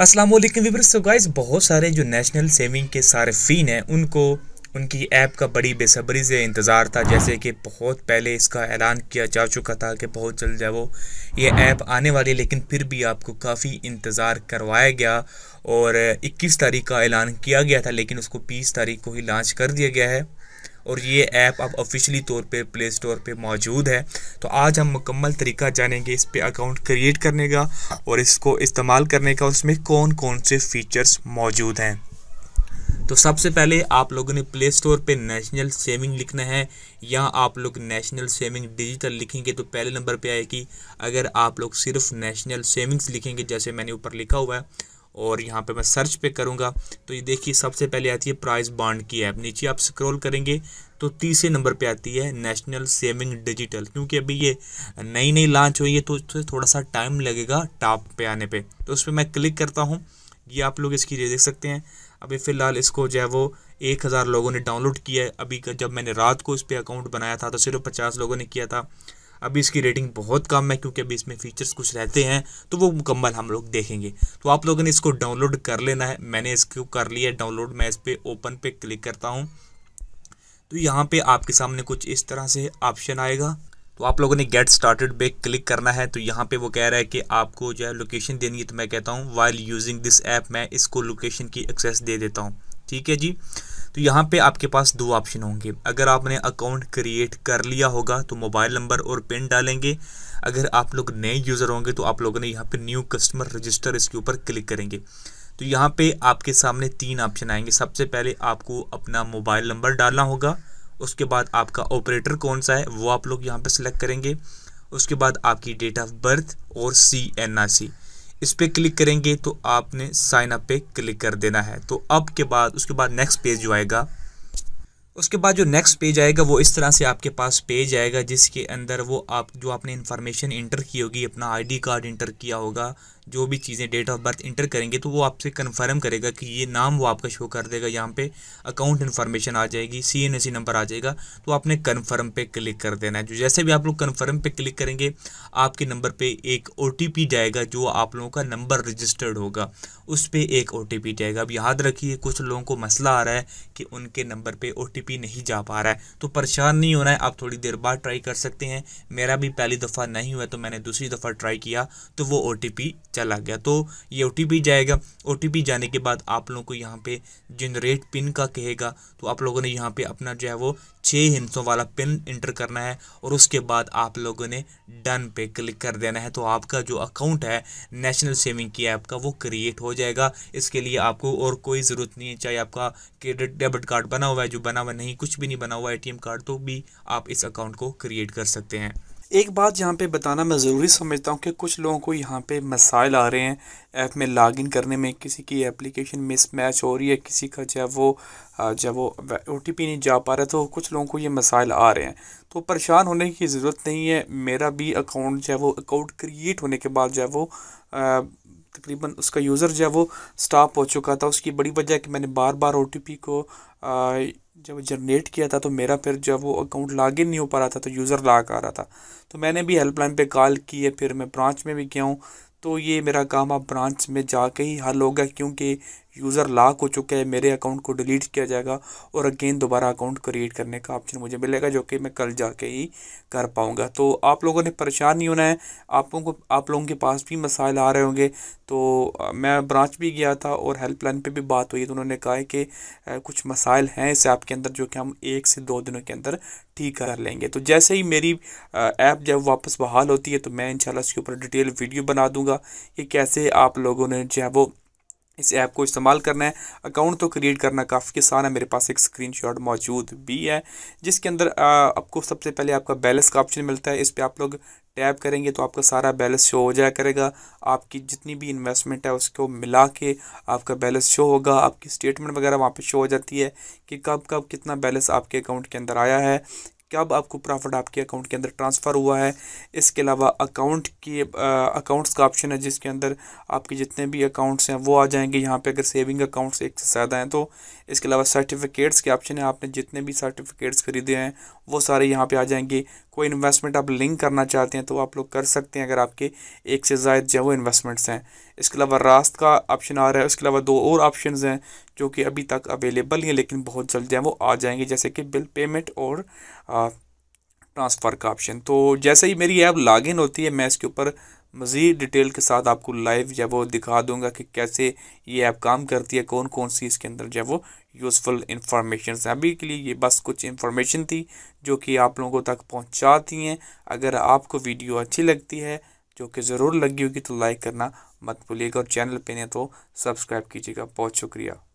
Aslam viewers so guys बहुत सारे जो नेशनल सेविंग के सार्फिन हैं उनको उनकी ऐप का बड़ी बेसब्री से इंतज़ार था जैसे कि बहुत पहले इसका ऐलान किया जा चुका था कि बहुत जल्द जाए वो ये ऐप आने वाली लेकिन फिर भी आपको काफ़ी इंतज़ार करवाया गया और 21 तारीख का ऐलान किया गया था लेकिन उसको 20 तारीख को ही लॉन्च कर दिया गया है और ये ऐप अब ऑफिशियली तौर पे प्ले स्टोर पे मौजूद है तो आज हम मुकम्मल तरीका जानेंगे इस पर अकाउंट क्रिएट करने का और इसको इस्तेमाल करने का उसमें कौन कौन से फ़ीचर्स मौजूद हैं तो सबसे पहले आप लोगों ने प्ले स्टोर पे नेशनल सेविंग लिखना है या आप लोग नेशनल सेविंग डिजिटल लिखेंगे तो पहले नंबर पे आएगी अगर आप लोग सिर्फ नेशनल सेविंग्स लिखेंगे जैसे मैंने ऊपर लिखा हुआ है और यहाँ पे मैं सर्च पे करूँगा तो ये देखिए सबसे पहले आती है प्राइस बांड की ऐप नीचे आप स्क्रॉल करेंगे तो तीसरे नंबर पे आती है नेशनल सेविंग डिजिटल क्योंकि अभी ये नई नई लॉन्च हुई है तो थोड़ा सा टाइम लगेगा टॉप पे आने पे तो उस पर मैं क्लिक करता हूँ ये आप लोग इसकी देख सकते हैं अभी फ़िलहाल इसको जो है वो एक हज़ार लोगों ने डाउनलोड किया है अभी जब मैंने रात को इस पर अकाउंट बनाया था तो सिर्फ पचास लोगों ने किया था अभी इसकी रेटिंग बहुत कम है क्योंकि अभी इसमें फ़ीचर्स कुछ रहते हैं तो वो मुकम्मल हम लोग देखेंगे तो आप लोगों ने इसको डाउनलोड कर लेना है मैंने इसको कर लिया डाउनलोड मैं इस पर ओपन पे क्लिक करता हूँ तो यहाँ पे आपके सामने कुछ इस तरह से ऑप्शन आएगा तो आप लोगों ने गेट स्टार्टेड पे क्लिक करना है तो यहाँ पे वो कह रहा है कि आपको जो है लोकेशन देनी है तो मैं कहता हूँ वाइल यूजिंग दिस ऐप मैं इसको लोकेशन की एक्सेस दे देता हूँ ठीक है जी तो यहाँ पे आपके पास दो ऑप्शन होंगे अगर आपने अकाउंट क्रिएट कर लिया होगा तो मोबाइल नंबर और पिन डालेंगे अगर आप लोग नए यूज़र होंगे तो आप लोगों ने यहाँ पे न्यू कस्टमर रजिस्टर इसके ऊपर क्लिक करेंगे तो यहाँ पे आपके सामने तीन ऑप्शन आएंगे सबसे पहले आपको अपना मोबाइल नंबर डालना होगा उसके बाद आपका ऑपरेटर कौन सा है वो आप लोग यहाँ पर सिलेक्ट करेंगे उसके बाद आपकी डेट ऑफ बर्थ और सी एन आर सी इस पर क्लिक करेंगे तो आपने साइन अप पे क्लिक कर देना है तो अब के बाद उसके बाद नेक्स्ट पेज जो आएगा उसके बाद जो नेक्स्ट पेज आएगा वो इस तरह से आपके पास पेज आएगा जिसके अंदर वो आप जो आपने इन्फॉर्मेशन इंटर की होगी अपना आईडी कार्ड इंटर किया होगा जो भी चीज़ें डेट ऑफ बर्थ इंटर करेंगे तो वो आपसे कंफर्म करेगा कि ये नाम वो आपका शो कर देगा यहाँ पे अकाउंट इन्फॉर्मेशन आ जाएगी सी एन सी नंबर आ जाएगा तो आपने कन्फर्म पे क्लिक कर देना है जो जैसे भी आप लोग कन्फर्म पे क्लिक करेंगे आपके नंबर पर एक ओ टी पी जाएगा जो आप लोगों का नंबर रजिस्टर्ड होगा उस पर एक ओ टी पी जाएगा अब याद रखिए कुछ लोगों को मसला आ रहा है कि उनके नंबर पर ओ टी पी नहीं जा पा रहा है तो परेशान नहीं होना है आप थोड़ी देर बाद ट्राई कर सकते हैं मेरा भी पहली दफ़ा नहीं हुआ तो मैंने दूसरी दफ़ा ट्राई किया तो वो ओ टी पी चला गया तो ये ओ जाएगा ओ जाने के बाद आप लोगों को यहाँ पे जनरेट पिन का कहेगा तो आप लोगों ने यहाँ पे अपना जो है वो छः हिंसों वाला पिन इंटर करना है और उसके बाद आप लोगों ने डन पे क्लिक कर देना है तो आपका जो अकाउंट है नेशनल सेविंग की ऐप का वो क्रिएट हो जाएगा इसके लिए आपको और कोई ज़रूरत नहीं है चाहे आपका क्रेडिट डेबिट कार्ड बना हुआ है जो बना हुआ नहीं कुछ भी नहीं बना हुआ ए कार्ड तो भी आप इस अकाउंट को क्रिएट कर सकते हैं एक बात यहाँ पे बताना मैं ज़रूरी समझता हूँ कि कुछ लोगों को यहाँ पे मसाइल आ रहे हैं ऐप में लॉगिन करने में किसी की एप्लीकेशन मिसमैच हो रही है किसी का जब वो जब वो ओ नहीं जा पा रहा तो कुछ लोगों को ये मसाइल आ रहे हैं तो परेशान होने की ज़रूरत नहीं है मेरा भी अकाउंट जो है वो अकाउंट क्रिएट होने के बाद जो है वो तकरीबन उसका यूज़र जो है वो स्टॉप हो चुका था उसकी बड़ी वजह कि मैंने बार बार ओ को आ, जब जनरेट किया था तो मेरा फिर जब वो अकाउंट लॉग इन नहीं हो पा रहा था तो यूज़र लॉग आ रहा था तो मैंने भी हेल्पलाइन पर कॉल की है फिर मैं ब्रांच में भी गया हूँ तो ये मेरा काम अब ब्रांच में जा ही हल होगा क्योंकि यूज़र लॉक हो चुका है मेरे अकाउंट को डिलीट किया जाएगा और अगेन दोबारा अकाउंट क्रिएट करने का ऑप्शन मुझे मिलेगा जो कि मैं कल जाके ही कर पाऊँगा तो आप लोगों ने परेशान नहीं होना है आप लोगों को आप लोगों के पास भी मसाइल आ रहे होंगे तो मैं ब्रांच भी गया था और हेल्पलाइन पे भी बात हुई तो उन्होंने कहा है कि कुछ मसाइल हैं इस ऐप के अंदर जो कि हम एक से दो दिनों के अंदर ठीक कर लेंगे तो जैसे ही मेरी ऐप जब वापस बहाल होती है तो मैं इंशाल्लाह इसके ऊपर डिटेल वीडियो बना दूँगा कि कैसे आप लोगों ने जो है वो इस ऐप को इस्तेमाल करना है अकाउंट तो क्रिएट करना काफ़ी आसान है मेरे पास एक स्क्रीनशॉट मौजूद भी है जिसके अंदर आपको सबसे पहले आपका बैलेंस का ऑप्शन मिलता है इस पर आप लोग टैप करेंगे तो आपका सारा बैलेंस शो हो जाया करेगा आपकी जितनी भी इन्वेस्टमेंट है उसको मिला के आपका बैलेंस शो होगा आपकी स्टेटमेंट वगैरह वहाँ पे शो हो जाती है कि कब कब कितना बैलेंस आपके अकाउंट के अंदर आया है कब आपको प्रॉफिट आपके अकाउंट के अंदर ट्रांसफ़र हुआ है इसके अलावा अकाउंट के अकाउंट्स का ऑप्शन है जिसके अंदर आपके जितने भी अकाउंट्स हैं वो आ जाएंगे यहाँ पे अगर सेविंग अकाउंट्स एक से ज़्यादा हैं तो इसके अलावा सर्टिफिकेट्स के ऑप्शन है आपने जितने भी सर्टिफिकेट्स खरीदे हैं वो सारे यहाँ पर आ जाएंगे कोई इन्वेस्टमेंट आप लिंक करना चाहते हैं तो आप लोग कर सकते हैं अगर आपके एक से ज़ायद जो वो इन्वेस्टमेंट्स हैं इसके अलावा रास्त का ऑप्शन आ रहा है उसके अलावा दो और ऑप्शन हैं जो कि अभी तक अवेलेबल हैं लेकिन बहुत जल्द हैं वो आ जाएंगे जैसे कि बिल पेमेंट और ट्रांसफ़र का ऑप्शन तो जैसे ही मेरी ऐप लॉगिन होती है मैं इसके ऊपर मज़ीद डिटेल के साथ आपको लाइव जो वो दिखा दूंगा कि कैसे ये ऐप काम करती है कौन कौन सी इसके अंदर जो वो यूज़फुल इंफॉर्मेशन है अभी के लिए ये बस कुछ इंफॉर्मेशन थी जो कि आप लोगों तक पहुंचाती हैं अगर आपको वीडियो अच्छी लगती है जो कि ज़रूर लगी होगी तो लाइक करना मत भूलिएगा और चैनल पर नहीं तो सब्सक्राइब कीजिएगा बहुत शुक्रिया